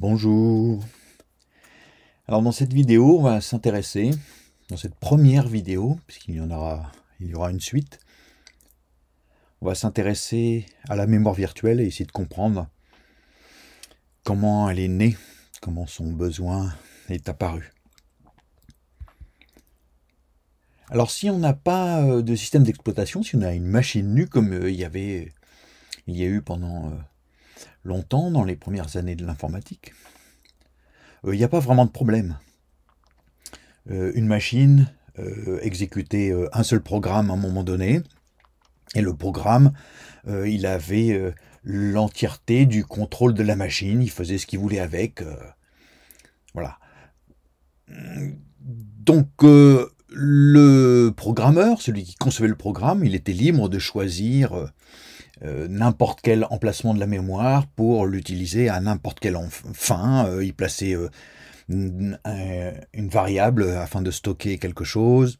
Bonjour Alors dans cette vidéo, on va s'intéresser, dans cette première vidéo, puisqu'il y en aura, il y aura une suite, on va s'intéresser à la mémoire virtuelle et essayer de comprendre comment elle est née, comment son besoin est apparu. Alors si on n'a pas euh, de système d'exploitation, si on a une machine nue comme euh, il y avait, il y a eu pendant euh, longtemps dans les premières années de l'informatique, il euh, n'y a pas vraiment de problème. Euh, une machine euh, exécutait un seul programme à un moment donné, et le programme, il avait l'entièreté du contrôle de la machine, il faisait ce qu'il voulait avec. voilà. Donc le programmeur, celui qui concevait le programme, il était libre de choisir euh, n'importe quel emplacement de la mémoire pour l'utiliser à n'importe quelle fin, Il euh, y placer euh, une, variable afin de stocker quelque chose,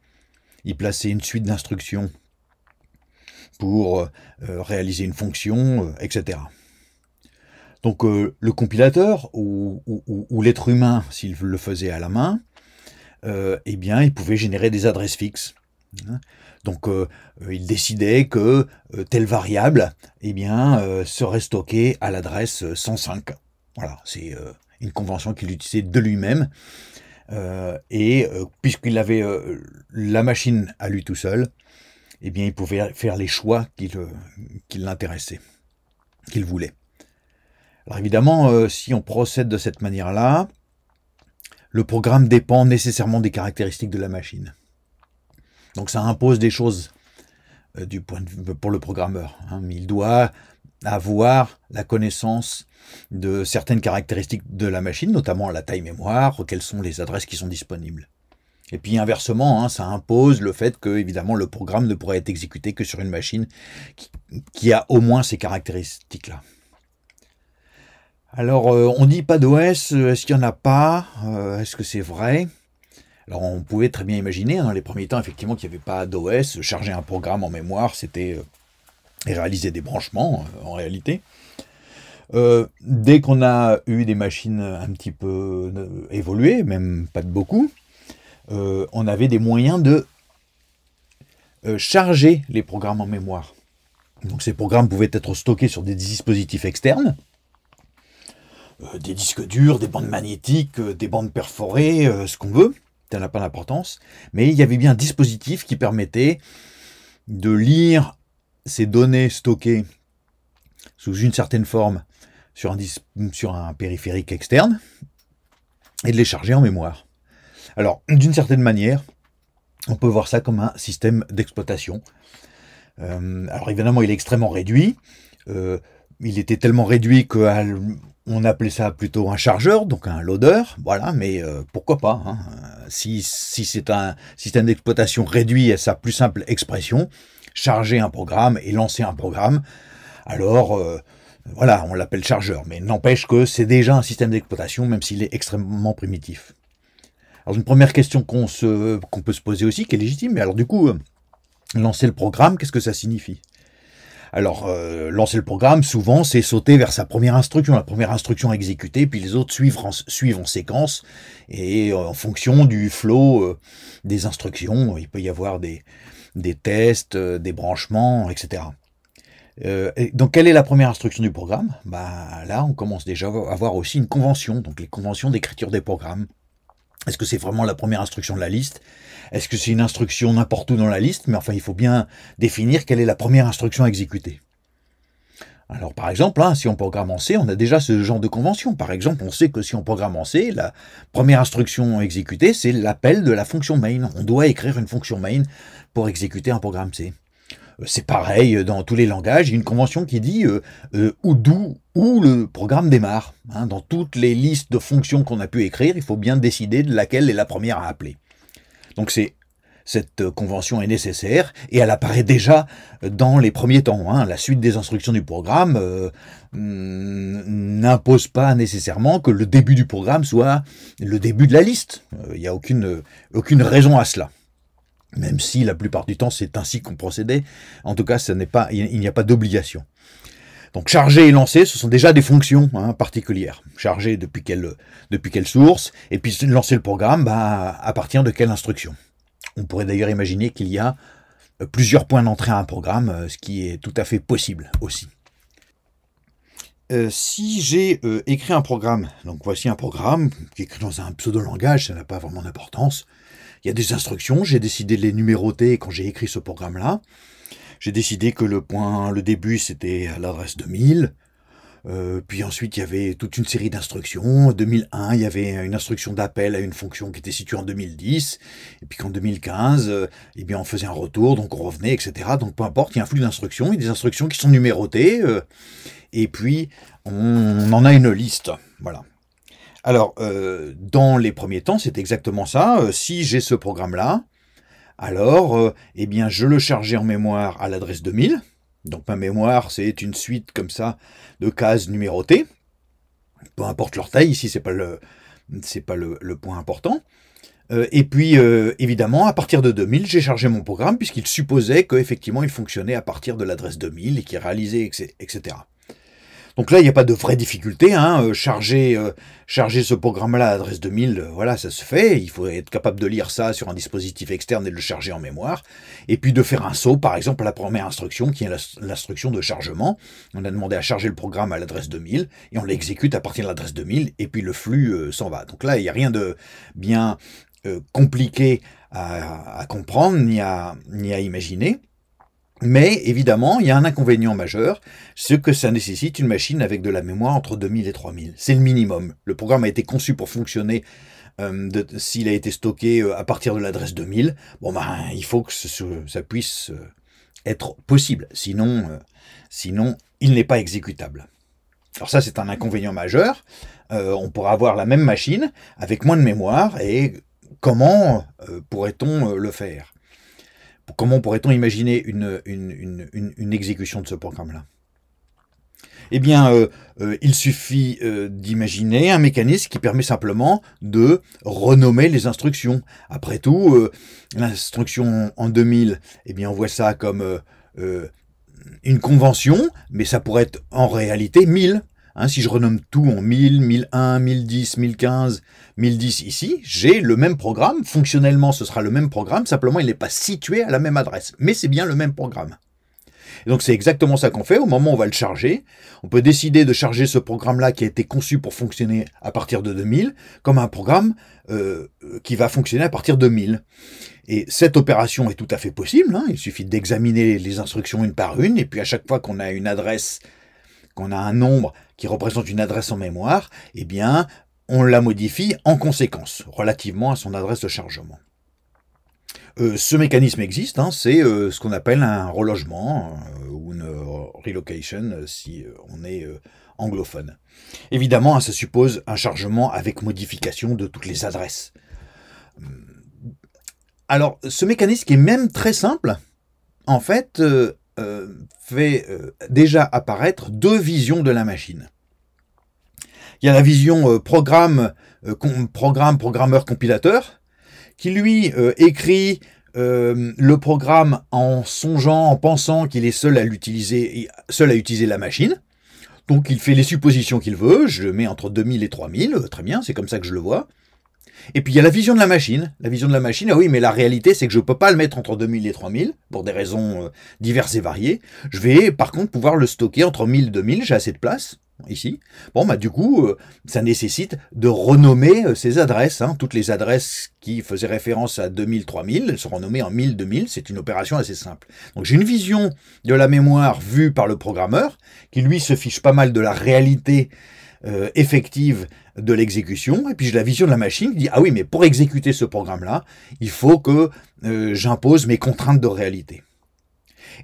y placer une suite d'instructions pour réaliser une fonction, etc. Donc le compilateur ou, ou l'être humain, s'il le faisait à la main, eh bien, il pouvait générer des adresses fixes Hein. Donc, euh, euh, il décidait que euh, telle variable eh bien, serait stockée à l'adresse 105. Voilà, c'est une convention qu'il utilisait de lui-même. et puisqu'il avait la machine à lui tout seul, eh bien, il pouvait faire les choix qui, qui l'intéressaient, qu'il voulait. Alors évidemment, si on procède de cette manière-là, le programme dépend nécessairement des caractéristiques de la machine. Donc ça impose des choses euh, du point de vue, euh, pour le programmeur. Hein. Il doit avoir la connaissance de certaines caractéristiques de la machine, notamment la taille mémoire, quelles sont les adresses qui sont disponibles. Et puis inversement, hein, ça impose le fait que évidemment le programme ne pourrait être exécuté que sur une machine qui, a au moins ces caractéristiques-là. Alors, euh, on dit pas d'OS, est-ce qu'il n'y en a pas Est-ce que c'est vrai alors on pouvait très bien imaginer, dans hein, les premiers temps, effectivement, qu'il n'y avait pas d'OS, charger un programme en mémoire, c'était euh, et réaliser des branchements euh, en réalité. Euh, dès qu'on a eu des machines un petit peu évoluées, même pas de beaucoup, on avait des moyens de charger les programmes en mémoire. Donc ces programmes pouvaient être stockés sur des dispositifs externes, des disques durs, des bandes magnétiques, des bandes perforées, ce qu'on veut n'a pas d'importance, mais il y avait bien un dispositif qui permettait de lire ces données stockées sous une certaine forme sur un, sur un périphérique externe et de les charger en mémoire. Alors, d'une certaine manière, on peut voir ça comme un système d'exploitation. Euh, alors évidemment, il est extrêmement réduit. Euh, il était tellement réduit qu'à on appelait ça plutôt un chargeur, donc un loader, voilà, mais euh, pourquoi pas hein. Si, c'est un système d'exploitation réduit à sa plus simple expression, charger un programme et lancer un programme, alors euh, voilà, on l'appelle chargeur, mais n'empêche que c'est déjà un système d'exploitation, même s'il est extrêmement primitif. Alors une première question qu'on peut se poser aussi, qui est légitime, mais alors du coup, euh, lancer le programme, qu'est-ce que ça signifie alors, euh, lancer le programme, souvent, c'est sauter vers sa première instruction, la première instruction exécutée, puis les autres suivent en, séquence, et euh, en fonction du flow euh, des instructions, il peut y avoir des, tests, des branchements, etc. donc, quelle est la première instruction du programme bah, Là, on commence déjà à avoir aussi une convention, donc les conventions d'écriture des programmes. Est-ce que c'est vraiment la première instruction de la liste Est-ce que c'est une instruction n'importe où dans la liste Mais enfin, il faut bien définir quelle est la première instruction à exécuter. Alors par exemple, hein, si on programme en C, on a déjà ce genre de convention. Par exemple, on sait que si on programme en C, la première instruction exécutée, c'est l'appel de la fonction main. On doit écrire une fonction main pour exécuter un programme C. Euh, c'est pareil euh, dans tous les langages. Il y a une convention qui dit euh, ou d'où où le programme démarre. Hein. dans toutes les listes de fonctions qu'on a pu écrire, il faut bien décider de laquelle est la première à appeler. Donc cette convention est nécessaire et elle apparaît déjà dans les premiers temps. Hein. La suite des instructions du programme mm, n'impose pas nécessairement que le début du programme soit le début de la liste. Il n'y a aucune, aucune raison à cela même si la plupart du temps c'est ainsi qu'on procédait. En tout cas, il n'y a pas d'obligation. Donc charger et lancer, ce sont déjà des fonctions hein, particulières. Charger depuis quelle, source, et puis lancer le programme bah, à partir de quelle instruction. On pourrait d'ailleurs imaginer qu'il y a euh, plusieurs points d'entrée à un programme, euh, ce qui est tout à fait possible aussi. Euh, si j'ai écrit un programme, donc voici un programme qui est écrit dans un pseudo-langage, ça n'a pas vraiment d'importance, il y a des instructions, j'ai décidé de les numéroter quand j'ai écrit ce programme-là. J'ai décidé que le point, le début, c'était à l'adresse 2000. Euh, puis ensuite, il y avait toute une série d'instructions. En 2001, il y avait une instruction d'appel à une fonction qui était située en 2010. Et puis qu'en 2015, euh, eh bien, on faisait un retour, donc on revenait, etc. Donc peu importe, il y a un flux d'instructions, il y a des instructions qui sont numérotées. Euh, et puis, on en a une liste. Voilà. Alors, euh, dans les premiers temps, c'est exactement ça. Euh, si j'ai ce programme-là, alors, euh, eh bien, je le chargeais en mémoire à l'adresse 2000. Donc, ma mémoire, c'est une suite comme ça de cases numérotées. Peu importe leur taille, ici, c'est pas le, pas le, le, point important. et puis, évidemment, à partir de 2000, j'ai chargé mon programme puisqu'il supposait qu'effectivement, il fonctionnait à partir de l'adresse 2000 et qu'il réalisait, etc. Donc là, il n'y a pas de vraie difficulté. Hein. Euh, charger, euh, charger, ce programme-là à l'adresse 2000, euh, voilà, ça se fait. Il faut être capable de lire ça sur un dispositif externe et de le charger en mémoire. Et puis de faire un saut, par exemple, à la première instruction, qui est l'instruction de chargement. On a demandé à charger le programme à l'adresse 2000, et on l'exécute à partir de l'adresse 2000, et puis le flux s'en va. Donc là, il n'y a rien de bien compliqué à, comprendre ni à imaginer. Mais évidemment, il y a un inconvénient majeur, c'est que ça nécessite une machine avec de la mémoire entre 2000 et 3000. C'est le minimum. Le programme a été conçu pour fonctionner euh, s'il a été stocké euh, à partir de l'adresse 2000. Bon, ben, il faut que ça puisse euh, être possible. Sinon, sinon il n'est pas exécutable. Alors ça, c'est un inconvénient majeur. on pourra avoir la même machine avec moins de mémoire et comment pourrait-on le faire Comment pourrait-on imaginer une, exécution de ce programme-là eh bien, euh, euh, il suffit euh, d'imaginer un mécanisme qui permet simplement de renommer les instructions. Après tout, l'instruction en 2000, eh bien, on voit ça comme une convention, mais ça pourrait être en réalité 1000. Hein, si je renomme tout en 1000, 1001, 1010, 1015, 1010 ici, j'ai le même programme. Fonctionnellement, ce sera le même programme, simplement il n'est pas situé à la même adresse. Mais c'est bien le même programme. donc c'est exactement ça qu'on fait. Au moment où on va le charger, on peut décider de charger ce programme-là qui a été conçu pour fonctionner à partir de 2000 comme un programme euh, qui va fonctionner à partir de 1000. Et cette opération est tout à fait possible. Hein. Il suffit d'examiner les instructions une par une et puis à chaque fois qu'on a une adresse, qu'on a un nombre qui représente une adresse en mémoire, eh bien, on la modifie en conséquence, relativement à son adresse de chargement. Euh, ce mécanisme existe, hein, c'est euh, ce qu'on appelle un relogement euh, ou une relocation si on est anglophone. Évidemment, hein, ça suppose un chargement avec modification de toutes les adresses. Alors, ce mécanisme qui est même très simple, en fait, euh, fait euh, déjà apparaître deux visions de la machine. Il y a la vision euh, programme, programme, programmeur, compilateur, qui lui écrit le programme en songeant, en pensant qu'il est seul à l'utiliser, seul à utiliser la machine. Donc il fait les suppositions qu'il veut, je mets entre 2000 et 3000, très bien, c'est comme ça que je le vois. Et puis il y a la vision de la machine. La vision de la machine, ah oui, mais la réalité, c'est que je ne peux pas le mettre entre 2000 et 3000, pour des raisons euh, diverses et variées. Je vais par contre pouvoir le stocker entre 1000 et 2000, j'ai assez de place ici. Bon, bah du coup, euh, ça nécessite de renommer euh, ces adresses. Hein. Toutes les adresses qui faisaient référence à 2000, 3000, elles seront nommées en 1000, 2000. C'est une opération assez simple. Donc j'ai une vision de la mémoire vue par le programmeur, qui lui se fiche pas mal de la réalité euh, effective de l'exécution, et puis j'ai la vision de la machine qui dit, ah oui, mais pour exécuter ce programme-là, il faut que euh, j'impose mes contraintes de réalité.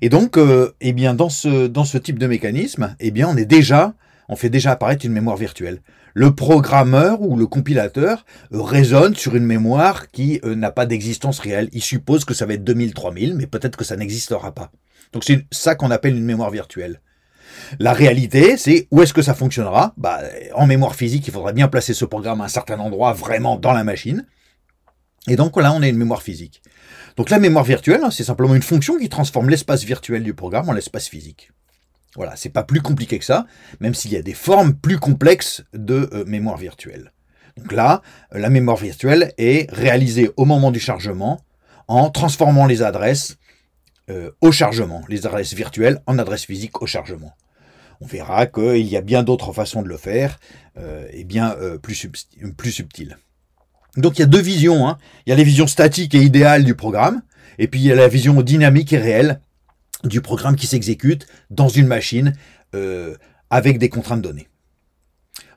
Et donc, euh, eh bien, dans ce, dans ce type de mécanisme, eh bien, on est déjà, on fait déjà apparaître une mémoire virtuelle. Le programmeur ou le compilateur raisonne sur une mémoire qui n'a pas d'existence réelle. Il suppose que ça va être 2000, 3000, mais peut-être que ça n'existera pas. Donc c'est ça qu'on appelle une mémoire virtuelle. La réalité, c'est où est-ce que ça fonctionnera bah, En mémoire physique, il faudra bien placer ce programme à un certain endroit, vraiment dans la machine. Et donc là, on a une mémoire physique. Donc la mémoire virtuelle, hein, c'est simplement une fonction qui transforme l'espace virtuel du programme en l'espace physique. Voilà, c'est pas plus compliqué que ça, même s'il y a des formes plus complexes de euh, mémoire virtuelle. Donc là, euh, la mémoire virtuelle est réalisée au moment du chargement en transformant les adresses euh, au chargement, les adresses virtuelles en adresses physiques au chargement on verra qu'il y a bien d'autres façons de le faire, euh, et bien euh, plus, plus subtiles. Donc il y a deux visions. Hein. Il y a les visions statiques et idéales du programme, et puis il y a la vision dynamique et réelle du programme qui s'exécute dans une machine euh, avec des contraintes données.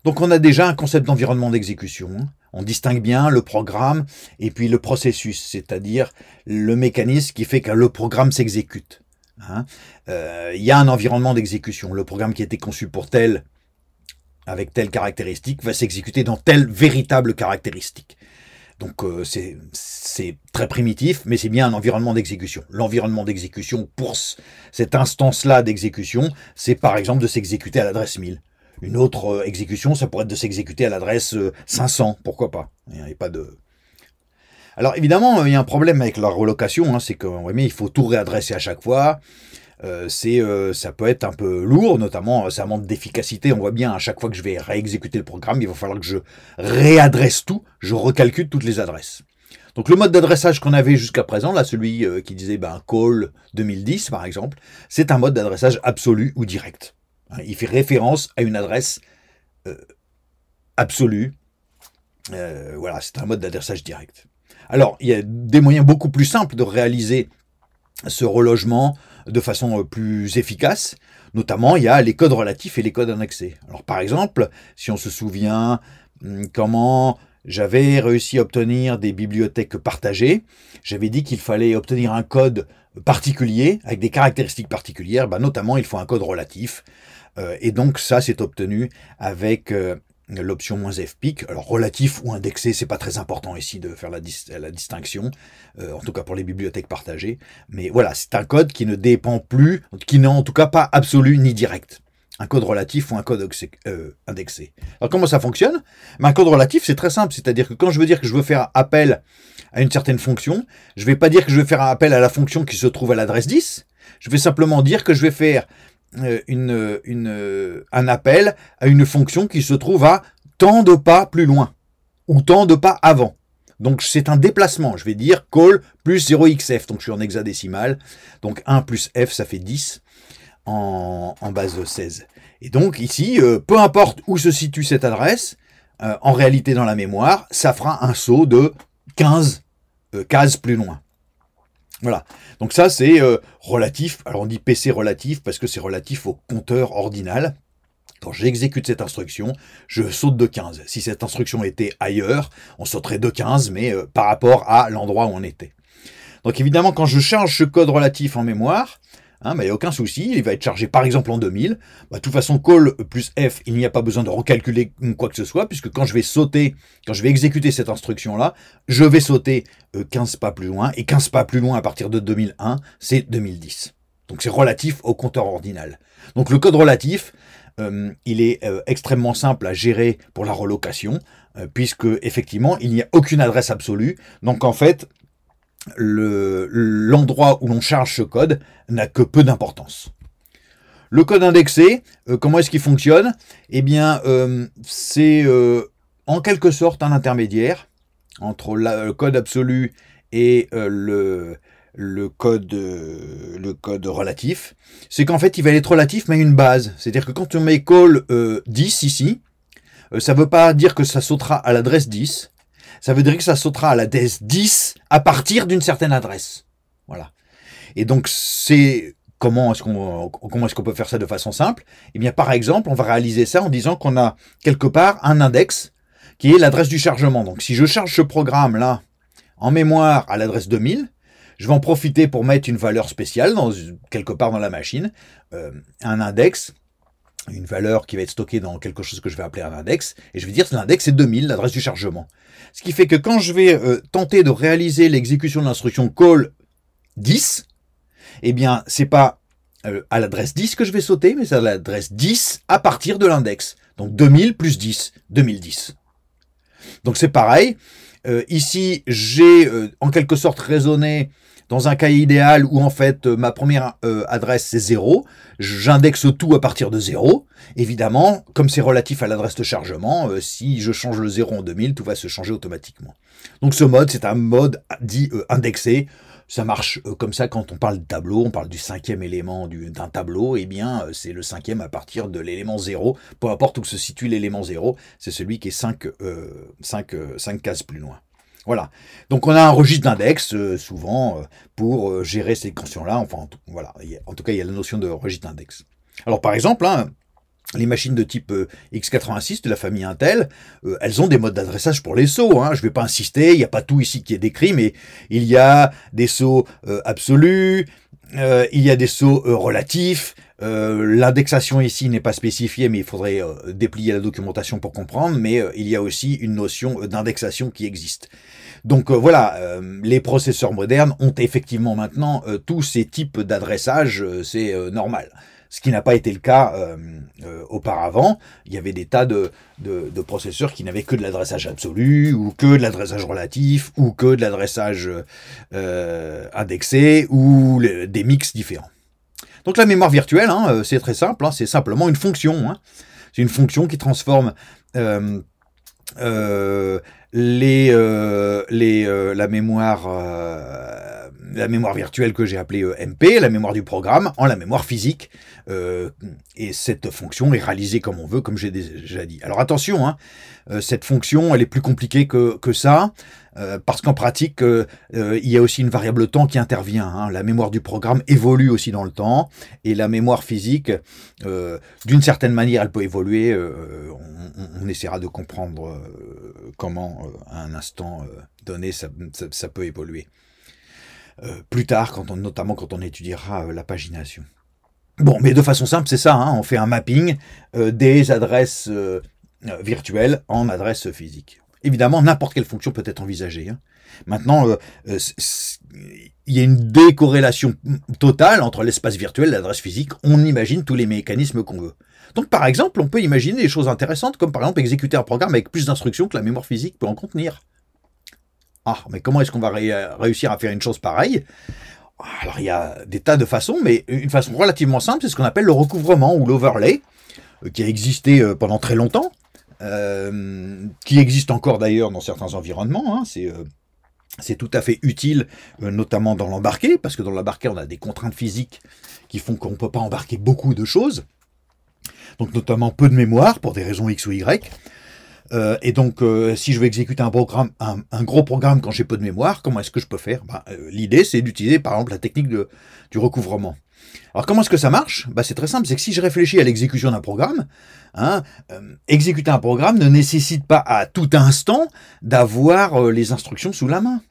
Donc on a déjà un concept d'environnement d'exécution. Hein. On distingue bien le programme et puis le processus, c'est-à-dire le mécanisme qui fait que le programme s'exécute. Hein. Euh, il y a un environnement d'exécution. Le programme qui a été conçu pour tel, avec telle caractéristique, va s'exécuter dans telle véritable caractéristique. Donc euh, c'est très primitif, mais c'est bien un environnement d'exécution. L'environnement d'exécution pour cette instance-là d'exécution, c'est par exemple de s'exécuter à l'adresse 1000. Une autre euh, exécution, ça pourrait être de s'exécuter à l'adresse 500, pourquoi pas. Il n'y a pas de... Alors évidemment, euh, il y a un problème avec la relocation, hein, c'est qu'il faut tout réadresser à chaque fois. Euh, c'est euh, ça peut être un peu lourd, notamment ça manque d'efficacité. On voit bien à chaque fois que je vais réexécuter le programme, il va falloir que je réadresse tout, je recalcule toutes les adresses. Donc le mode d'adressage qu'on avait jusqu'à présent, là celui qui disait ben, call 2010 par exemple, c'est un mode d'adressage absolu ou direct. Hein, il fait référence à une adresse absolue. voilà, c'est un mode d'adressage direct. Alors, il y a des moyens beaucoup plus simples de réaliser ce relogement de façon euh, plus efficace. Notamment, il y a les codes relatifs et les codes annexés. Alors, par exemple, si on se souvient hmm, comment j'avais réussi à obtenir des bibliothèques partagées, j'avais dit qu'il fallait obtenir un code particulier avec des caractéristiques particulières. Bah, notamment, il faut un code relatif. Euh, et donc, ça, c'est obtenu avec euh, l'option moins f alors relatif ou indexé, c'est pas très important ici de faire la, la distinction, euh, en tout cas pour les bibliothèques partagées, mais voilà, c'est un code qui ne dépend plus, qui n'est en tout cas pas absolu ni direct. Un code relatif ou un code euh, indexé. Alors comment ça fonctionne ben, Un code relatif, c'est très simple, c'est-à-dire que quand je veux dire que je veux faire appel à une certaine fonction, je ne vais pas dire que je veux faire appel à la fonction qui se trouve à l'adresse 10, je vais simplement dire que je vais faire euh, une, un appel à une fonction qui se trouve à tant de pas plus loin ou tant de pas avant. Donc c'est un déplacement, je vais dire call plus 0xf, donc je suis en hexadécimal, donc 1 plus f ça fait 10 en, base de 16. Et donc ici, euh, peu importe où se situe cette adresse, euh, en réalité dans la mémoire, ça fera un saut de 15 cases plus loin. Voilà. Donc ça, c'est euh, relatif. Alors on dit PC relatif parce que c'est relatif au compteur ordinal. Quand j'exécute cette instruction, je saute de 15. Si cette instruction était ailleurs, on sauterait de 15, mais euh, par rapport à l'endroit où on était. Donc évidemment, quand je charge ce code relatif en mémoire, il n'y a aucun souci, il va être chargé par exemple en 2000. Bah, de toute façon, call plus F, il n'y a pas besoin de recalculer quoi que ce soit, puisque quand je vais sauter, quand je vais exécuter cette instruction-là, je vais sauter 15 euh, pas plus loin, et 15 pas plus loin à partir de 2001, c'est 2010. Donc c'est relatif au compteur ordinal. Donc le code relatif, euh, il est euh, extrêmement simple à gérer pour la relocation, puisque effectivement, il n'y a aucune adresse absolue. Donc en fait, l'endroit où l'on charge ce code n'a que peu d'importance. Le code indexé, euh, comment est-ce qu'il fonctionne Eh bien, euh, c'est euh, en quelque sorte un intermédiaire entre le code absolu et le, code, le code relatif. C'est qu'en fait, il va être relatif, mais une base. C'est-à-dire que quand on met call 10 ici, ça ne veut pas dire que ça sautera à l'adresse 10, ça veut dire que ça sautera à la DS10 à partir d'une certaine adresse. Voilà. Et donc, c'est comment est-ce qu'on peut faire ça de façon simple Eh bien, par exemple, on va réaliser ça en disant qu'on a quelque part un index qui est l'adresse du chargement. Donc, si je charge ce programme là en mémoire à l'adresse 2000, je vais en profiter pour mettre une valeur spéciale dans, quelque part dans la machine, euh, un index une valeur qui va être stockée dans quelque chose que je vais appeler un index, et je vais dire que l'index est 2000, l'adresse du chargement. Ce qui fait que quand je vais euh, tenter de réaliser l'exécution de l'instruction call 10, eh bien, c'est pas euh, à l'adresse 10 que je vais sauter, mais c'est à l'adresse 10 à partir de l'index. Donc 2000 plus 10, 2010. Donc c'est pareil. Euh, ici, j'ai euh, en quelque sorte raisonné dans un cas idéal où en fait euh, ma première adresse c'est 0, j'indexe tout à partir de 0. Évidemment, comme c'est relatif à l'adresse de chargement, si je change le 0 en 2000, tout va se changer automatiquement. Donc ce mode, c'est un mode dit indexé ça marche euh, comme ça quand on parle de tableau, on parle du cinquième élément d'un tableau, et eh bien euh, c'est le cinquième à partir de l'élément 0, peu importe où se situe l'élément 0, c'est celui qui est 5, euh, cases plus loin. Voilà. Donc on a un registre d'index, souvent, pour gérer ces questions là Enfin, voilà. En tout cas, il y a la notion de registre d'index. Alors par exemple, hein, les machines de type euh, x86 de la famille Intel, euh, elles ont des modes d'adressage pour les sauts. Hein. je ne vais pas insister, il n'y a pas tout ici qui est décrit, mais il y a des sauts euh, absolus, il y a des sauts relatifs. L'indexation ici n'est pas spécifiée, mais il faudrait déplier la documentation pour comprendre. Mais il y a aussi une notion d'indexation qui existe. Donc voilà, les processeurs modernes ont effectivement maintenant tous ces types d'adressage, c'est normal ce qui n'a pas été le cas euh, euh, auparavant. Il y avait des tas de, processeurs qui n'avaient que de l'adressage absolu, ou que de l'adressage relatif, ou que de l'adressage euh, indexé, ou des mix différents. Donc la mémoire virtuelle, hein, c'est très simple, hein, c'est simplement une fonction. Hein. C'est une fonction qui transforme les, les la mémoire la mémoire virtuelle que j'ai appelée euh, MP, la mémoire du programme, en la mémoire physique. Euh, et cette fonction est réalisée comme on veut, comme j'ai déjà dit. Alors attention, hein, euh, cette fonction, elle est plus compliquée que, que ça, euh, parce qu'en pratique, euh, il y a aussi une variable temps qui intervient. Hein. La mémoire du programme évolue aussi dans le temps, et la mémoire physique, d'une certaine manière, elle peut évoluer. On, on, essaiera de comprendre comment, à un instant donné, ça, ça peut évoluer. Euh, plus tard, notamment quand on étudiera euh, la pagination. Bon, mais de façon simple, c'est ça, hein. on fait un mapping euh, des adresses virtuelles en adresses physiques. Évidemment, n'importe quelle fonction peut être envisagée. Hein. Maintenant, il y a une décorrélation totale entre l'espace virtuel et l'adresse physique. On imagine tous les mécanismes qu'on veut. Donc par exemple, on peut imaginer des choses intéressantes comme par exemple exécuter un programme avec plus d'instructions que la mémoire physique peut en contenir. Ah, mais comment est-ce qu'on va réussir à faire une chose pareille Alors, il y a des tas de façons, mais une façon relativement simple, c'est ce qu'on appelle le recouvrement ou l'overlay, euh, qui a existé euh, pendant très longtemps, euh, qui existe encore d'ailleurs dans certains environnements. Hein. c'est tout à fait utile, notamment dans l'embarqué, parce que dans l'embarqué, on a des contraintes physiques qui font qu'on ne peut pas embarquer beaucoup de choses, donc notamment peu de mémoire pour des raisons X ou Y. Euh, et donc, euh, si je veux exécuter un programme, un, gros programme quand j'ai peu de mémoire, comment est-ce que je peux faire bah, euh, L'idée, c'est d'utiliser par exemple la technique du recouvrement. Alors comment est-ce que ça marche bah, C'est très simple, c'est que si je réfléchis à l'exécution d'un programme, hein, exécuter un programme ne nécessite pas à tout instant d'avoir les instructions sous la main.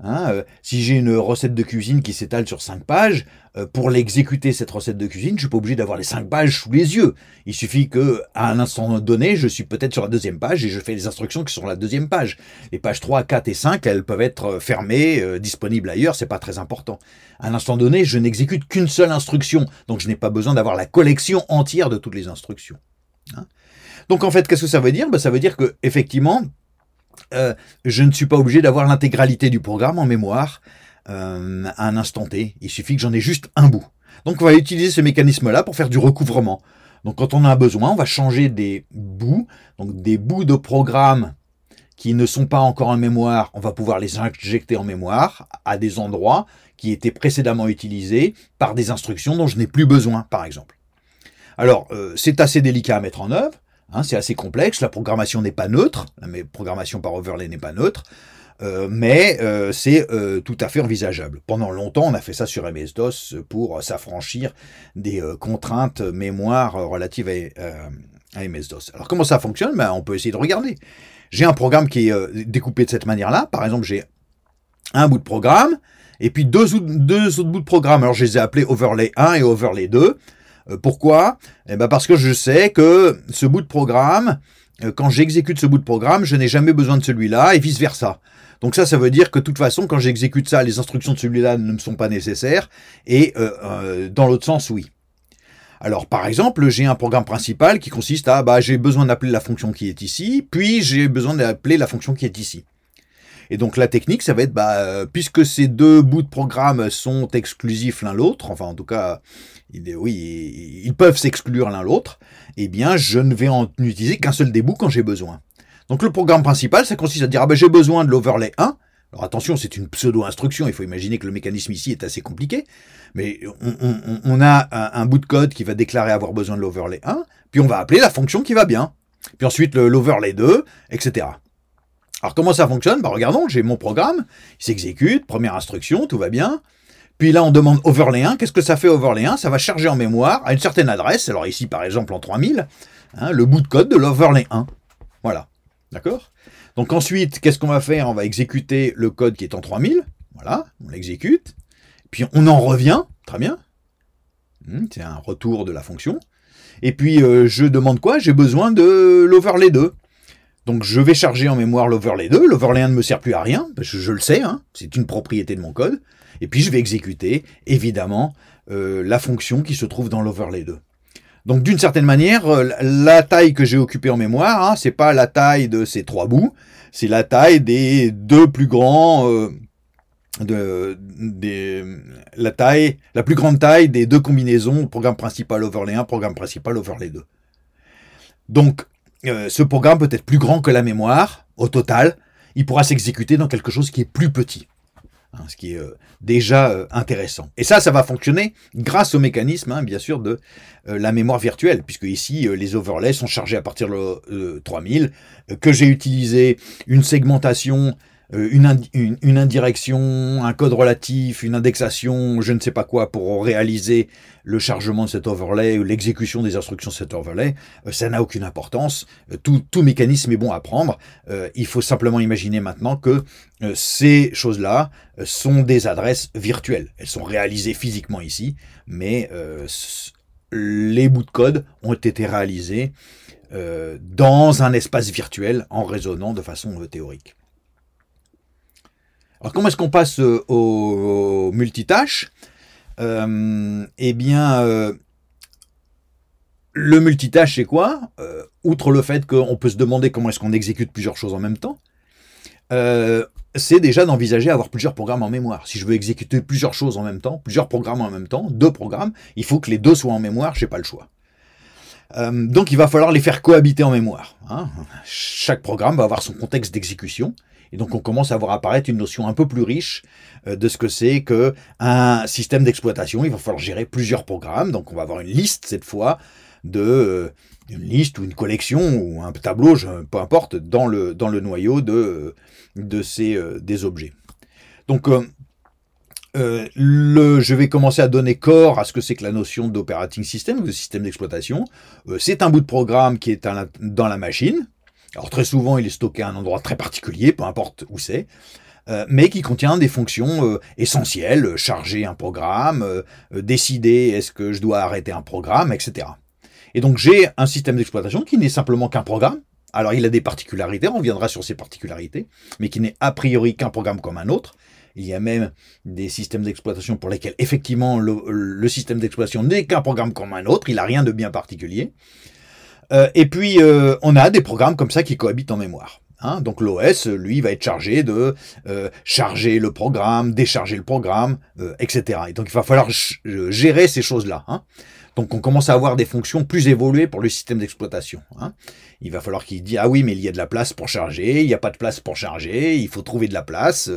Hein, euh, si j'ai une recette de cuisine qui s'étale sur 5 pages, euh, pour l'exécuter cette recette de cuisine, je ne suis pas obligé d'avoir les 5 pages sous les yeux. Il suffit que à un instant donné, je suis peut-être sur la deuxième page et je fais les instructions qui sont sur la deuxième page. Les pages 3, 4 et 5, elles peuvent être euh, fermées, disponibles ailleurs, c'est pas très important. À un instant donné, je n'exécute qu'une seule instruction, donc je n'ai pas besoin d'avoir la collection entière de toutes les instructions. Hein. Donc en fait, qu'est-ce que ça veut dire ben, Ça veut dire que effectivement, euh, je ne suis pas obligé d'avoir l'intégralité du programme en mémoire euh, à un instant T. Il suffit que j'en ai juste un bout. Donc on va utiliser ce mécanisme-là pour faire du recouvrement. Donc quand on a besoin, on va changer des bouts, donc des bouts de programme qui ne sont pas encore en mémoire, on va pouvoir les injecter en mémoire à des endroits qui étaient précédemment utilisés par des instructions dont je n'ai plus besoin, par exemple. Alors, euh, c'est assez délicat à mettre en œuvre, Hein, c'est assez complexe, la programmation n'est pas neutre, la programmation par overlay n'est pas neutre, euh, mais euh, c'est euh, tout à fait envisageable. Pendant longtemps, on a fait ça sur MS-DOS pour s'affranchir des contraintes mémoire relatives à, MS-DOS. Alors comment ça fonctionne ben, On peut essayer de regarder. J'ai un programme qui est découpé de cette manière-là. Par exemple, j'ai un bout de programme, et puis deux, deux autres bouts de programme. Alors je les ai appelés overlay 1 et overlay 2. Euh, pourquoi eh ben, Parce que je sais que ce bout de programme, euh, quand j'exécute ce bout de programme, je n'ai jamais besoin de celui-là et vice-versa. Donc ça, ça veut dire que de toute façon, quand j'exécute ça, les instructions de celui-là ne me sont pas nécessaires, et euh, dans l'autre sens, oui. Alors par exemple, j'ai un programme principal qui consiste à, bah, j'ai besoin d'appeler la fonction qui est ici, puis j'ai besoin d'appeler la fonction qui est ici. Et donc la technique, ça va être, bah, euh, puisque ces deux bouts de programme sont exclusifs l'un l'autre, enfin en tout cas, ils, oui, ils peuvent s'exclure l'un l'autre, eh bien je ne vais en utiliser qu'un seul des bouts quand j'ai besoin. Donc le programme principal, ça consiste à dire, ah ben j'ai besoin de l'overlay 1, alors attention, c'est une pseudo-instruction, il faut imaginer que le mécanisme ici est assez compliqué, mais on, a un, un, bout de code qui va déclarer avoir besoin de l'overlay 1, puis on va appeler la fonction qui va bien, puis ensuite l'overlay 2, etc. Alors comment ça fonctionne bah, Regardons, j'ai mon programme, il s'exécute, première instruction, tout va bien. Puis là, on demande overlay 1. Qu'est-ce que ça fait overlay 1 Ça va charger en mémoire à une certaine adresse. Alors ici, par exemple, en 3000, hein, le bout de code de l'overlay 1. Voilà. D'accord Donc ensuite, qu'est-ce qu'on va faire On va exécuter le code qui est en 3000. Voilà, on l'exécute. Puis on en revient. Très bien. Hmm, c'est un retour de la fonction. Et puis, euh, je demande quoi J'ai besoin de l'overlay 2. Donc je vais charger en mémoire l'overlay 2. L'overlay 1 ne me sert plus à rien, parce je le sais, hein. c'est une propriété de mon code. Et puis je vais exécuter, évidemment, euh, la fonction qui se trouve dans l'overlay 2. Donc d'une certaine manière, euh, la taille que j'ai occupée en mémoire, ce hein, c'est pas la taille de ces trois bouts, c'est la taille des deux plus grands, euh, de, la taille, la plus grande taille des deux combinaisons, programme principal overlay 1, programme principal overlay 2. Donc euh, ce programme peut être plus grand que la mémoire, au total, il pourra s'exécuter dans quelque chose qui est plus petit. Hein, ce qui est euh, déjà euh, intéressant. Et ça, ça va fonctionner grâce au mécanisme, hein, bien sûr, de la mémoire virtuelle, puisque ici, les overlays sont chargés à partir de 3000, que j'ai utilisé une segmentation euh, une, indirection, un code relatif, une indexation, je ne sais pas quoi, pour réaliser le chargement de cet overlay, ou l'exécution des instructions de cet overlay, euh, ça n'a aucune importance. Euh, tout, tout, mécanisme est bon à prendre. Il faut simplement imaginer maintenant que ces choses-là sont des adresses virtuelles. Elles sont réalisées physiquement ici, mais les bouts de code ont été réalisés dans un espace virtuel en raisonnant de façon théorique. Alors comment est-ce qu'on passe euh, au multitâche euh, Eh bien, euh, le multitâche, c'est quoi Outre le fait qu'on peut se demander comment est-ce qu'on exécute plusieurs choses en même temps, c'est déjà d'envisager d'avoir plusieurs programmes en mémoire. Si je veux exécuter plusieurs choses en même temps, plusieurs programmes en même temps, deux programmes, il faut que les deux soient en mémoire, je n'ai pas le choix. donc il va falloir les faire cohabiter en mémoire. Hein. Chaque programme va avoir son contexte d'exécution. Et donc on commence à voir apparaître une notion un peu plus riche euh, de ce que c'est que un système d'exploitation. Il va falloir gérer plusieurs programmes. Donc on va avoir une liste cette fois de euh, une liste ou une collection ou un tableau, peu importe, dans le, noyau de, euh, ces, des objets. Donc je vais commencer à donner corps à ce que c'est que la notion d'operating system, de système d'exploitation. c'est un bout de programme qui est dans la machine, alors très souvent, il est stocké à un endroit très particulier, peu importe où c'est, euh, mais qui contient des fonctions euh, essentielles, euh, charger un programme, décider est-ce que je dois arrêter un programme, etc. Et donc j'ai un système d'exploitation qui n'est simplement qu'un programme. Alors il a des particularités, on reviendra sur ces particularités, mais qui n'est a priori qu'un programme comme un autre. Il y a même des systèmes d'exploitation pour lesquels effectivement le, le système d'exploitation n'est qu'un programme comme un autre, il n'a rien de bien particulier. Euh, et puis, euh, on a des programmes comme ça qui cohabitent en mémoire. Hein. Donc l'OS, lui, va être chargé de euh, charger le programme, décharger le programme, etc. Et donc il va falloir gérer ces choses-là. Hein. Donc on commence à avoir des fonctions plus évoluées pour le système d'exploitation. Hein. Il va falloir qu'il dise ah oui mais il y a de la place pour charger, il n'y a pas de place pour charger, il faut trouver de la place,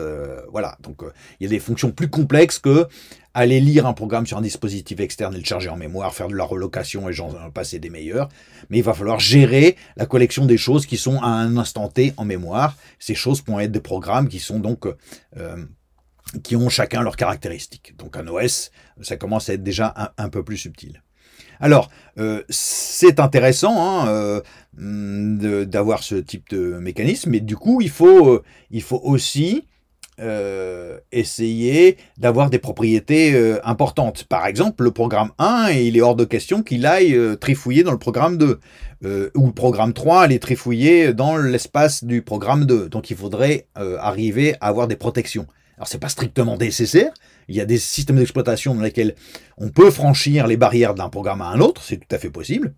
voilà. Donc il y a des fonctions plus complexes que aller lire un programme sur un dispositif externe et le charger en mémoire, faire de la relocation et j'en euh, passer des meilleurs. Mais il va falloir gérer la collection des choses qui sont à un instant T en mémoire. Ces choses pourront être des programmes qui sont donc euh, euh, qui ont chacun leurs caractéristiques. Donc un OS, ça commence à être déjà un, peu plus subtil. Alors, c'est intéressant hein, d'avoir ce type de mécanisme, mais du coup, il faut, il faut aussi euh, essayer d'avoir des propriétés euh, importantes. Par exemple, le programme 1, il est hors de question qu'il aille euh, trifouiller dans le programme 2, ou le programme 3, est trifouiller dans l'espace du programme 2. Donc il faudrait arriver à avoir des protections. Alors n'est pas strictement nécessaire, il y a des systèmes d'exploitation dans lesquels on peut franchir les barrières d'un programme à un autre, c'est tout à fait possible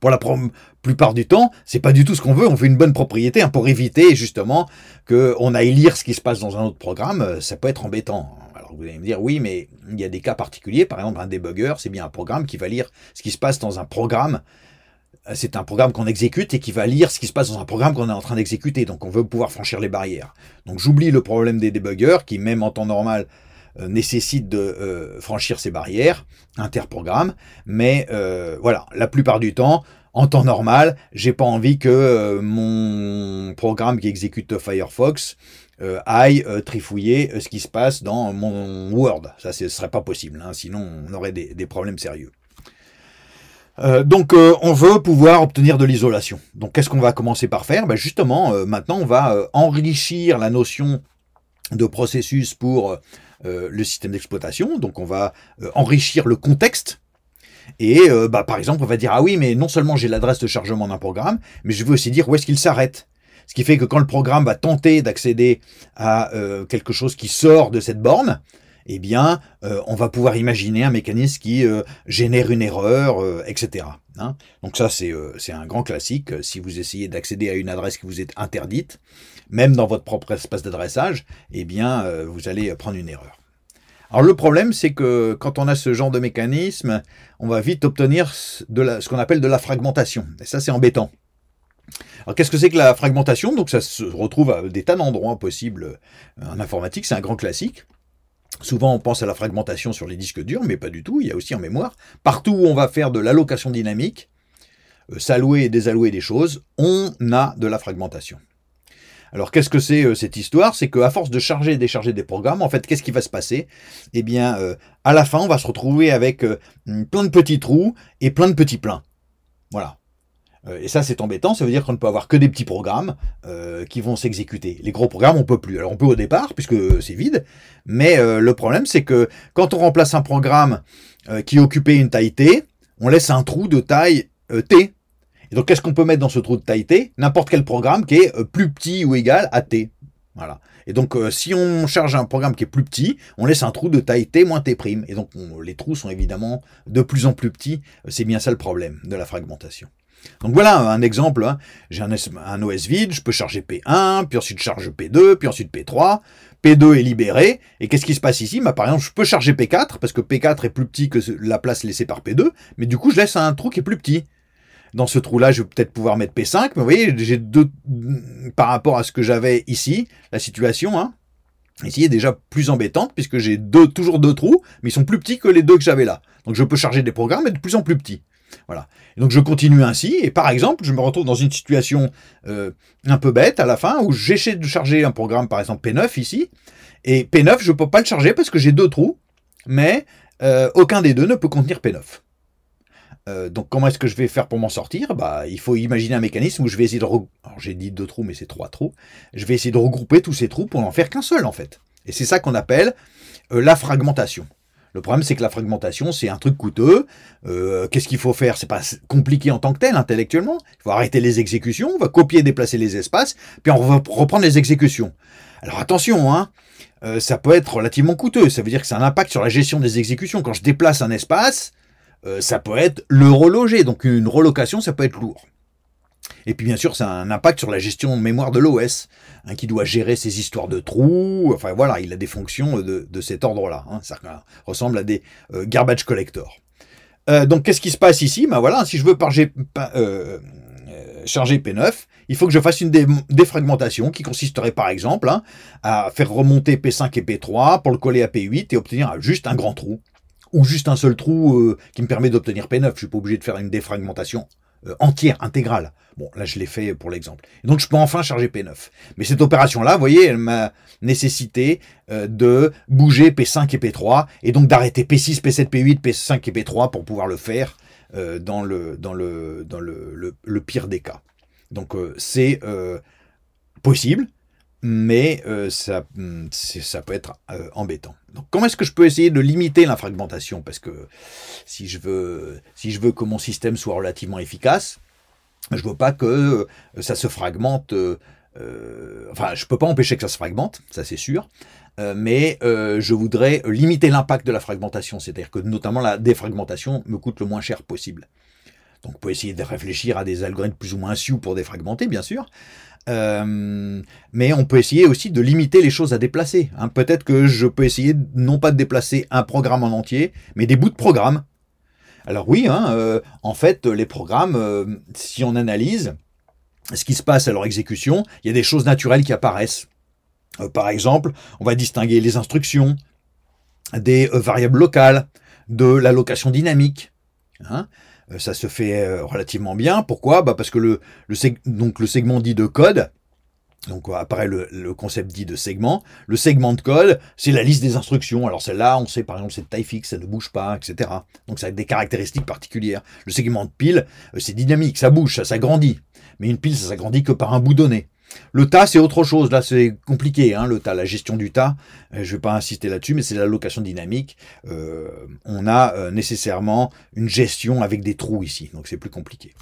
pour la plupart du temps, c'est pas du tout ce qu'on veut. On veut une bonne propriété hein, pour éviter justement qu'on aille lire ce qui se passe dans un autre programme. Euh, ça peut être embêtant. Alors vous allez me dire, oui, mais il y a des cas particuliers. Par exemple, un debugger, c'est bien un programme qui va lire ce qui se passe dans un programme. Euh, c'est un programme qu'on exécute et qui va lire ce qui se passe dans un programme qu'on est en train d'exécuter. Donc on veut pouvoir franchir les barrières. Donc j'oublie le problème des debuggers qui, même en temps normal, euh, nécessite de euh, franchir ces barrières interprogramme. mais euh, voilà, la plupart du temps, en temps normal, j'ai pas envie que mon programme qui exécute Firefox aille trifouiller ce qui se passe dans mon Word. Ça, ce serait pas possible, hein, sinon on aurait des, des problèmes sérieux. donc on veut pouvoir obtenir de l'isolation. Donc qu'est-ce qu'on va commencer par faire ben, Justement, maintenant on va enrichir la notion de processus pour euh, le système d'exploitation, donc on va euh, enrichir le contexte. Et euh, bah, par exemple, on va dire, ah oui, mais non seulement j'ai l'adresse de chargement d'un programme, mais je veux aussi dire où est-ce qu'il s'arrête. Ce qui fait que quand le programme va tenter d'accéder à quelque chose qui sort de cette borne, eh bien, euh, on va pouvoir imaginer un mécanisme qui euh, génère une erreur, euh, etc. Hein. Donc ça, c'est un grand classique. Si vous essayez d'accéder à une adresse qui vous est interdite, même dans votre propre espace d'adressage, eh bien, vous allez prendre une erreur. Alors le problème, c'est que quand on a ce genre de mécanisme, on va vite obtenir ce qu'on appelle de la fragmentation. Et ça, c'est embêtant. Alors qu'est-ce que c'est que la fragmentation Donc ça se retrouve à des tas d'endroits possibles en informatique, c'est un grand classique. Souvent, on pense à la fragmentation sur les disques durs, mais pas du tout. Il y a aussi en mémoire. Partout où on va faire de l'allocation dynamique, euh, s'allouer et désallouer des choses, on a de la fragmentation. Alors, qu'est-ce que c'est euh, cette histoire C'est qu'à force de charger et décharger des programmes, en fait, qu'est-ce qui va se passer Eh bien, euh, à la fin, on va se retrouver avec plein de petits trous et plein de petits pleins. Voilà. Euh, et ça, c'est embêtant. Ça veut dire qu'on ne peut avoir que des petits programmes euh, qui vont s'exécuter. Les gros programmes, on peut plus. Alors, on peut au départ, puisque c'est vide. Mais euh, le problème, c'est que quand on remplace un programme qui occupait une taille T, on laisse un trou de taille T. Et donc, qu'est-ce qu'on peut mettre dans ce trou de taille T N'importe quel programme qui est plus petit ou égal à T. Voilà. Et donc, si on charge un programme qui est plus petit, on laisse un trou de taille t moins t'. Et donc, les trous sont évidemment de plus en plus petits. C'est bien ça le problème de la fragmentation. Donc voilà un exemple. Hein. J'ai un, OS vide, je peux charger P1, puis ensuite charge P2, puis ensuite P3. P2 est libéré. Et qu'est-ce qui se passe ici bah, Par exemple, je peux charger P4, parce que P4 est plus petit que la place laissée par P2, mais du coup, je laisse un trou qui est plus petit. Dans ce trou-là, je vais peut-être pouvoir mettre P5, mais vous voyez, j'ai deux, par rapport à ce que j'avais ici, la situation, hein, ici est déjà plus embêtante, puisque j'ai toujours deux trous, mais ils sont plus petits que les deux que j'avais là. Donc je peux charger des programmes, mais de plus en plus petits. Voilà. donc je continue ainsi, et par exemple, je me retrouve dans une situation euh, un peu bête à la fin, où j'essaie de charger un programme, par exemple P9 ici, et P9, je ne peux pas le charger parce que j'ai deux trous, mais euh, aucun des deux ne peut contenir P9. Euh, donc comment est-ce que je vais faire pour m'en sortir bah, Il faut imaginer un mécanisme où je vais essayer j'ai dit deux trous, mais c'est trois trous. Je vais essayer de regrouper tous ces trous pour n'en faire qu'un seul, en fait. Et c'est ça qu'on appelle la fragmentation. Le problème, c'est que la fragmentation, c'est un truc coûteux. Euh, qu'est-ce qu'il faut faire C'est pas compliqué en tant que tel, intellectuellement. Il faut arrêter les exécutions, on va copier, déplacer les espaces, puis on va reprendre les exécutions. Alors attention, hein, euh, ça peut être relativement coûteux. Ça veut dire que c'est un impact sur la gestion des exécutions. Quand je déplace un espace, euh, ça peut être le reloger. Donc une relocation, ça peut être lourd. Et puis bien sûr, ça a un impact sur la gestion de mémoire de l'OS, hein, qui doit gérer ces histoires de trous. Enfin voilà, il a des fonctions de, cet ordre-là. Hein. Ça ressemble à des euh, garbage collectors. Euh, donc qu'est-ce qui se passe ici Ben voilà, si je veux euh, charger P9, il faut que je fasse une défragmentation qui consisterait par exemple hein, à faire remonter P5 et P3 pour le coller à P8 et obtenir juste un grand trou. Ou juste un seul trou qui me permet d'obtenir P9. Je suis pas obligé de faire une défragmentation. Euh, entière, intégrale. Bon, là, je l'ai fait pour l'exemple. Donc, je peux enfin charger P9. Mais cette opération-là, vous voyez, elle m'a nécessité euh, de bouger P5 et P3, et donc d'arrêter P6, P7, P8, P5 et P3 pour pouvoir le faire euh, dans, le, dans, le, le, pire des cas. Donc, c'est possible, mais euh, ça, hmm, ça peut être euh, embêtant. Donc, comment est-ce que je peux essayer de limiter la fragmentation Parce que si je, veux, si je veux que mon système soit relativement efficace, je veux pas que euh, ça se fragmente. enfin, je peux pas empêcher que ça se fragmente, ça c'est sûr. mais je voudrais limiter l'impact de la fragmentation, c'est-à-dire que notamment la défragmentation me coûte le moins cher possible. Donc, on peut essayer de réfléchir à des algorithmes plus ou moins sioux pour défragmenter, bien sûr. Euh, mais on peut essayer aussi de limiter les choses à déplacer. Hein. Peut-être que je peux essayer non pas de déplacer un programme en entier, mais des bouts de programme. Alors oui, hein, euh, en fait, les programmes, euh, si on analyse ce qui se passe à leur exécution, il y a des choses naturelles qui apparaissent. par exemple, on va distinguer les instructions des variables locales, de la location dynamique. Hein. Euh, ça se fait euh, relativement bien. Pourquoi bah Parce que le, donc le segment dit de code, donc euh, apparaît le, le, concept dit de segment. Le segment de code, c'est la liste des instructions. Alors celle-là, on sait par exemple c'est de taille fixe, ça ne bouge pas, etc. Donc ça a des caractéristiques particulières. Le segment de pile, c'est dynamique, ça bouge, ça s'agrandit. Mais une pile, ça s'agrandit que par un bout donné. Le tas, c'est autre chose. Là, c'est compliqué, hein, le tas, la gestion du tas. Euh, je ne vais pas insister là-dessus, mais c'est la location dynamique. Euh, on a euh, nécessairement une gestion avec des trous ici, donc c'est plus compliqué.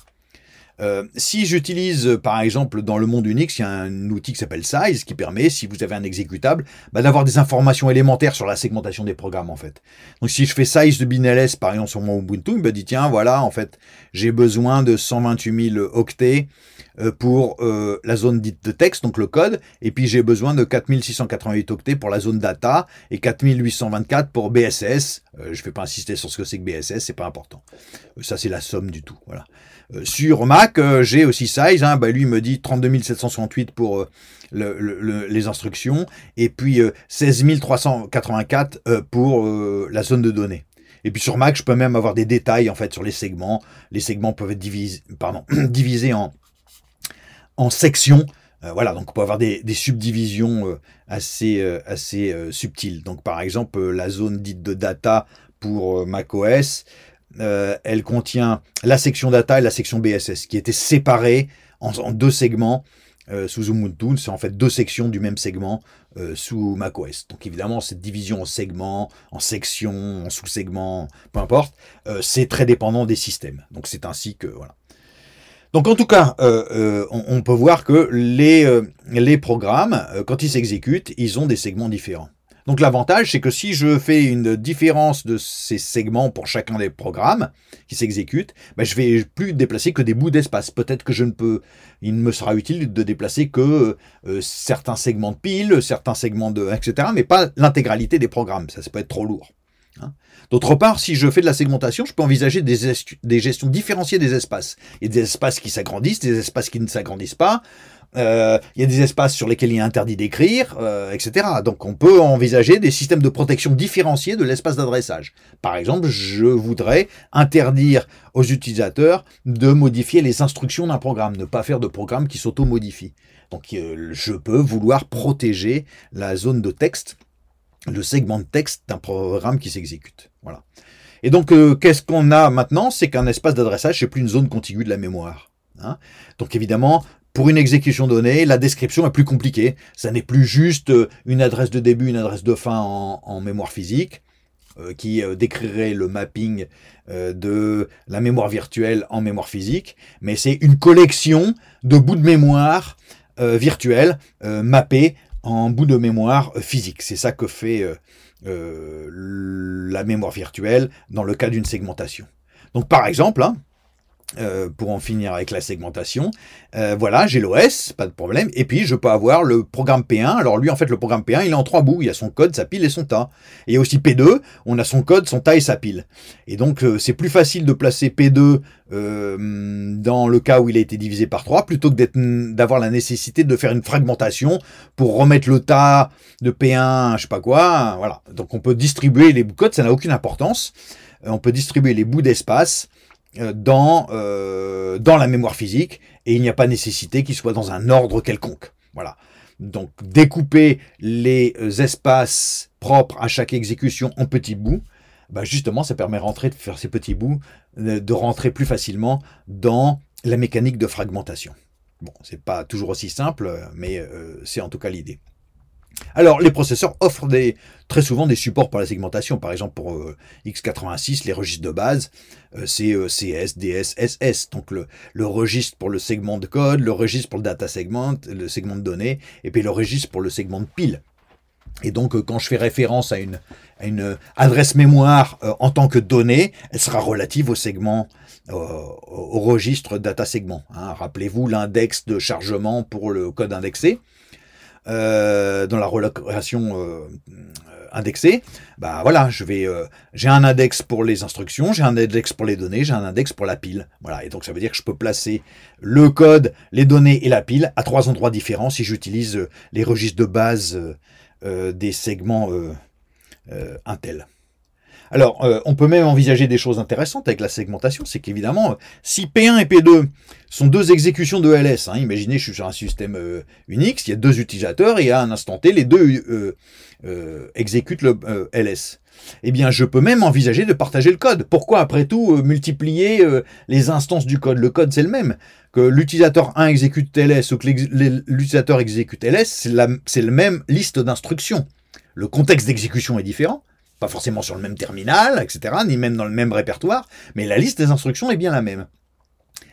Euh, si j'utilise, euh, par exemple, dans le monde Unix, il y a un outil qui s'appelle Size qui permet, si vous avez un exécutable, bah, d'avoir des informations élémentaires sur la segmentation des programmes, en fait. Donc, si je fais Size de binls, par exemple, sur mon Ubuntu, il me dit, tiens, voilà, en fait, j'ai besoin de 128 000 octets euh, pour la zone dite de texte, donc le code, et puis j'ai besoin de 4688 octets pour la zone data et 4824 pour BSS. je ne vais pas insister sur ce que c'est que BSS, c'est pas important. Ça, c'est la somme du tout, voilà. Euh, sur Mac, euh, j'ai aussi size. Hein. Bah, lui, me dit 32 768 pour euh, les instructions et puis 16 384 pour la zone de données. Et puis sur Mac, je peux même avoir des détails en fait sur les segments. Les segments peuvent être divisés, pardon, divisés en, sections. voilà, donc on peut avoir des, subdivisions assez, assez subtiles. Donc par exemple, la zone dite de data pour macOS, euh, elle contient la section data et la section BSS, qui étaient séparées en, deux segments euh, sous Ubuntu. C'est en fait deux sections du même segment euh, sous macOS. Donc évidemment, cette division en segments, en sections, en sous-segments, peu importe, c'est très dépendant des systèmes. Donc c'est ainsi que... voilà. Donc en tout cas, on, peut voir que les programmes, quand ils s'exécutent, ils ont des segments différents. Donc l'avantage, c'est que si je fais une différence de ces segments pour chacun des programmes qui s'exécutent, je bah, je vais plus déplacer que des bouts d'espace. Peut-être que je ne peux, il me sera utile de déplacer que euh, certains segments de pile, certains segments de, etc., mais pas l'intégralité des programmes. Ça, ça peut être trop lourd. Hein. D'autre part, si je fais de la segmentation, je peux envisager des, des gestions différenciées des espaces. Et des espaces qui s'agrandissent, des espaces qui ne s'agrandissent pas, euh, il y a des espaces sur lesquels il est interdit d'écrire, euh, etc. Donc on peut envisager des systèmes de protection différenciés de l'espace d'adressage. Par exemple, je voudrais interdire aux utilisateurs de modifier les instructions d'un programme, ne pas faire de programme qui s'auto-modifie. Donc euh, je peux vouloir protéger la zone de texte, le segment de texte d'un programme qui s'exécute. Voilà. Et donc qu'est-ce qu'on a maintenant C'est qu'un espace d'adressage, n'est plus une zone contiguë de la mémoire. Hein. Donc évidemment, pour une exécution donnée, la description est plus compliquée. Ça n'est plus juste euh, une adresse de début, une adresse de fin en, mémoire physique euh, qui euh, décrirait le mapping de la mémoire virtuelle en mémoire physique, mais c'est une collection de bouts de mémoire virtuelle mappés en bouts de mémoire physique. C'est ça que fait la mémoire virtuelle dans le cas d'une segmentation. Donc par exemple, hein, euh, pour en finir avec la segmentation. Euh, voilà, j'ai l'OS, pas de problème. Et puis, je peux avoir le programme P1. Alors lui, en fait, le programme P1, il est en trois bouts. Il y a son code, sa pile et son tas. Et aussi P2, on a son code, son tas et sa pile. Et donc, euh, c'est plus facile de placer P2 dans le cas où il a été divisé par 3, plutôt que d'avoir la nécessité de faire une fragmentation pour remettre le tas de P1, je sais pas quoi. Voilà. Donc, on peut distribuer les bouts code, ça n'a aucune importance. On peut distribuer les bouts d'espace euh, euh, dans, la mémoire physique et il n'y a pas nécessité qu'il soit dans un ordre quelconque. Voilà. Donc découper les euh, espaces propres à chaque exécution en petits bouts, bah, justement ça permet rentrer, de faire ces petits bouts, de rentrer plus facilement dans la mécanique de fragmentation. Bon, c'est pas toujours aussi simple, mais c'est en tout cas l'idée. Alors, les processeurs offrent très souvent des supports pour la segmentation. Par exemple, pour euh, x86, les registres de base, euh, c'est euh, CS, DS, SS. Donc, le, registre pour le segment de code, le registre pour le data segment, le segment de données, et puis le registre pour le segment de pile. Et donc, quand je fais référence à une, adresse mémoire en tant que donnée, elle sera relative au segment, au registre data segment. Hein. Rappelez-vous l'index de chargement pour le code indexé. Euh, dans la relocation euh, indexée, bah voilà, je vais, euh, j'ai un index pour les instructions, j'ai un index pour les données, j'ai un index pour la pile. Voilà, et donc ça veut dire que je peux placer le code, les données et la pile à trois endroits différents si j'utilise les registres de base des segments Intel. Alors, euh, on peut même envisager des choses intéressantes avec la segmentation, c'est qu'évidemment, euh, si P1 et P2 sont deux exécutions de LS, hein, imaginez, je suis sur un système euh, Unix, il y a deux utilisateurs, et à un instant T, les deux exécutent le LS. Eh bien, je peux même envisager de partager le code. Pourquoi, après tout, multiplier les instances du code Le code, c'est le même. Que l'utilisateur 1 exécute LS ou que l'utilisateur exécute LS, c'est la, même liste d'instructions. Le contexte d'exécution est différent, pas forcément sur le même terminal, etc., ni même dans le même répertoire, mais la liste des instructions est bien la même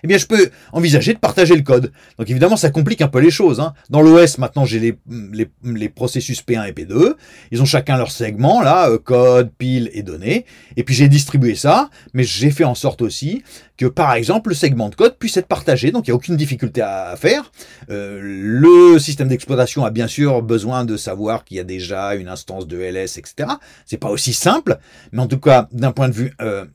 eh bien je peux envisager de partager le code. Donc évidemment ça complique un peu les choses. Hein. Dans l'OS maintenant j'ai les, processus P1 et P2, ils ont chacun leur segment là, euh, code, pile et données, et puis j'ai distribué ça, mais j'ai fait en sorte aussi que par exemple le segment de code puisse être partagé, donc il n'y a aucune difficulté à, faire. Euh, le système d'exploitation a bien sûr besoin de savoir qu'il y a déjà une instance de LS, etc. C'est pas aussi simple, mais en tout cas d'un point de vue... Euh,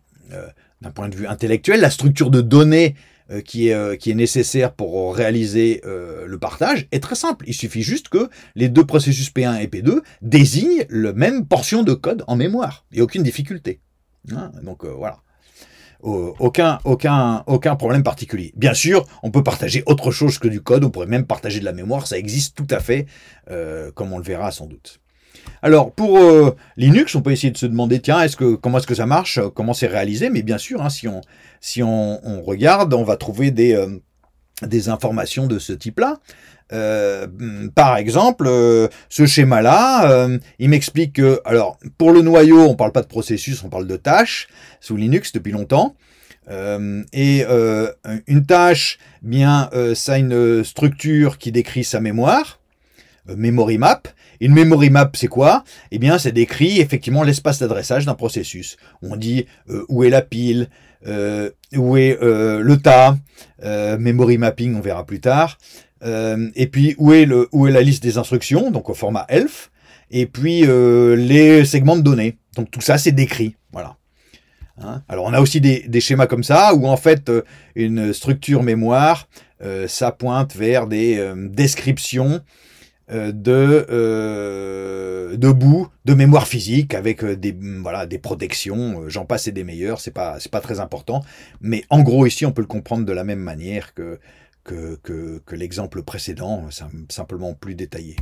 d'un point de vue intellectuel, la structure de données euh, euh, qui, est, nécessaire pour euh, réaliser le partage est très simple. Il suffit juste que les deux processus P1 et P2 désignent la même portion de code en mémoire. Il n'y a aucune difficulté. Hein, donc voilà. aucun problème particulier. Bien sûr, on peut partager autre chose que du code, on pourrait même partager de la mémoire, ça existe tout à fait, comme on le verra sans doute. Alors pour euh, Linux, on peut essayer de se demander tiens, est comment est-ce que ça marche, euh, comment c'est réalisé, mais bien sûr, hein, si on regarde, on va trouver des euh, informations de ce type-là. Hmm, par exemple, ce schéma-là, il m'explique que, alors, pour le noyau, on ne parle pas de processus, on parle de tâches, sous Linux depuis longtemps. et une tâche, eh bien, ça a une structure qui décrit sa mémoire, memory map, une memory map, c'est quoi Eh bien, ça décrit effectivement l'espace d'adressage d'un processus. On dit euh, où est la pile, euh, où est euh, le tas, memory mapping, on verra plus tard. et puis, où est, la liste des instructions, donc au format ELF. Et puis, les segments de données. Donc, tout ça, c'est décrit. Voilà. Hein Alors, on a aussi des, des, schémas comme ça, où en fait, une structure mémoire, ça pointe vers des descriptions euh, de, euh, de de mémoire physique, avec euh, des, mm, voilà, des protections, euh, j'en passe et des meilleurs, c'est pas, pas très important. Mais en gros, ici, on peut le comprendre de la même manière que, que, que, l'exemple précédent, simplement plus détaillé.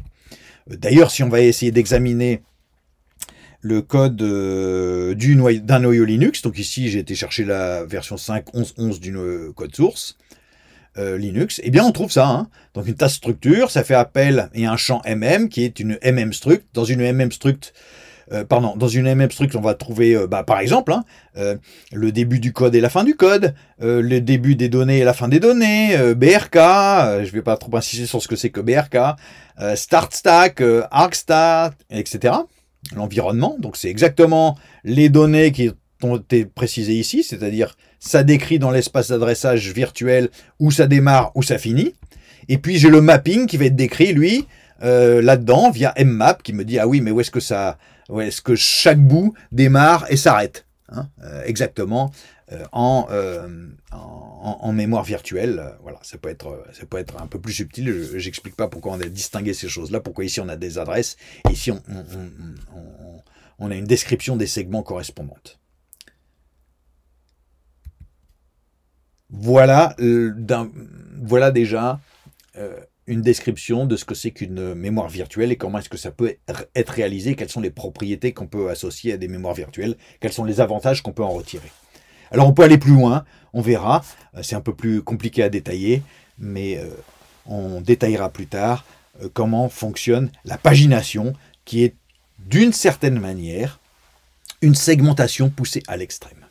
D'ailleurs, si on va essayer d'examiner le code d'un noyau, Linux, donc ici j'ai été chercher la version 5.11.11 du code source, euh, Linux, eh bien on trouve ça. Hein. Donc une tasse structure, ça fait appel et un champ mm qui est une mm struct. Dans une mm struct, euh, pardon, dans une mm struct, on va trouver, euh, bah, par exemple, hein, le début du code et la fin du code, le début des données et la fin des données, BRK, je vais pas trop insister sur ce que c'est que BRK, start stack, etc. L'environnement, donc c'est exactement les données qui ont été précisées ici, c'est-à-dire ça décrit dans l'espace d'adressage virtuel où ça démarre, où ça finit. Et puis j'ai le mapping qui va être décrit, lui, euh, là-dedans, via mmap, qui me dit, ah oui, mais où est-ce que ça... est-ce que chaque bout démarre et s'arrête hein, euh, Exactement. Euh, en, en, mémoire virtuelle, voilà, ça peut être ça peut être un peu plus subtil. j'explique pas pourquoi on a distingué ces choses-là, pourquoi ici on a des adresses, ici on a une description des segments correspondantes. Voilà, euh, voilà déjà euh, une description de ce que c'est qu'une mémoire virtuelle et comment est-ce que ça peut être réalisé, quelles sont les propriétés qu'on peut associer à des mémoires virtuelles, quels sont les avantages qu'on peut en retirer. Alors on peut aller plus loin, on verra, euh, c'est un peu plus compliqué à détailler, mais on détaillera plus tard comment fonctionne la pagination qui est d'une certaine manière une segmentation poussée à l'extrême.